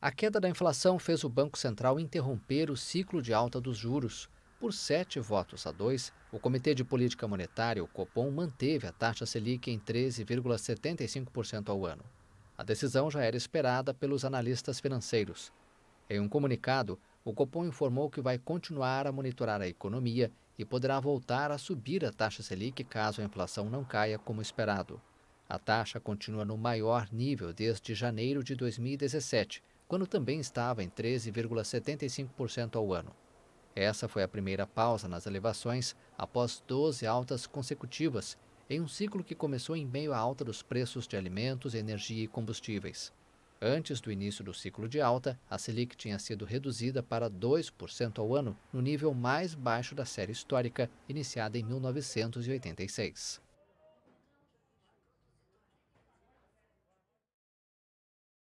A queda da inflação fez o Banco Central interromper o ciclo de alta dos juros. Por sete votos a dois, o Comitê de Política Monetária, o Copom, manteve a taxa Selic em 13,75% ao ano. A decisão já era esperada pelos analistas financeiros. Em um comunicado, o Copom informou que vai continuar a monitorar a economia e poderá voltar a subir a taxa Selic caso a inflação não caia como esperado. A taxa continua no maior nível desde janeiro de 2017, quando também estava em 13,75% ao ano. Essa foi a primeira pausa nas elevações após 12 altas consecutivas, em um ciclo que começou em meio à alta dos preços de alimentos, energia e combustíveis. Antes do início do ciclo de alta, a Selic tinha sido reduzida para 2% ao ano, no nível mais baixo da série histórica, iniciada em 1986.